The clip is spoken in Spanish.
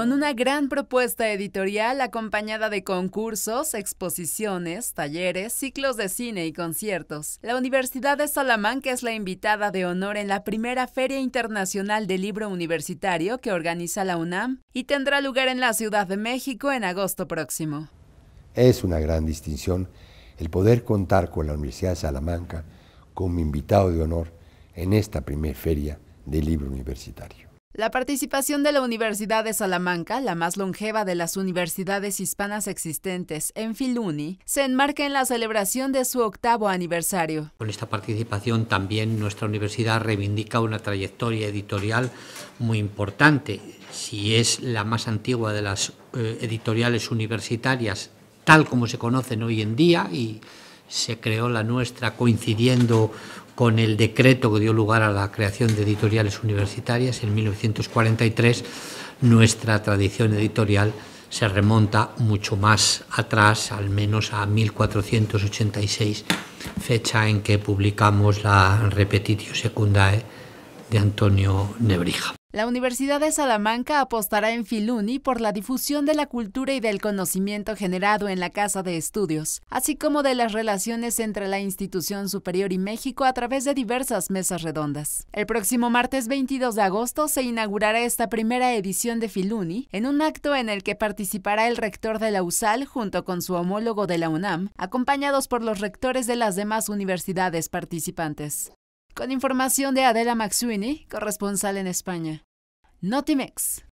con una gran propuesta editorial acompañada de concursos, exposiciones, talleres, ciclos de cine y conciertos. La Universidad de Salamanca es la invitada de honor en la primera Feria Internacional de Libro Universitario que organiza la UNAM y tendrá lugar en la Ciudad de México en agosto próximo. Es una gran distinción el poder contar con la Universidad de Salamanca como invitado de honor en esta primera Feria del Libro Universitario. La participación de la Universidad de Salamanca, la más longeva de las universidades hispanas existentes en Filuni, se enmarca en la celebración de su octavo aniversario. Con esta participación también nuestra universidad reivindica una trayectoria editorial muy importante. Si es la más antigua de las eh, editoriales universitarias, tal como se conocen hoy en día y se creó la nuestra coincidiendo con el decreto que dio lugar a la creación de editoriales universitarias en 1943, nuestra tradición editorial se remonta mucho más atrás, al menos a 1486, fecha en que publicamos la Repetitio Secundae de Antonio Nebrija. La Universidad de Salamanca apostará en Filuni por la difusión de la cultura y del conocimiento generado en la Casa de Estudios, así como de las relaciones entre la institución superior y México a través de diversas mesas redondas. El próximo martes 22 de agosto se inaugurará esta primera edición de Filuni, en un acto en el que participará el rector de la USAL junto con su homólogo de la UNAM, acompañados por los rectores de las demás universidades participantes. Con información de Adela Maxwini, corresponsal en España. Notimex.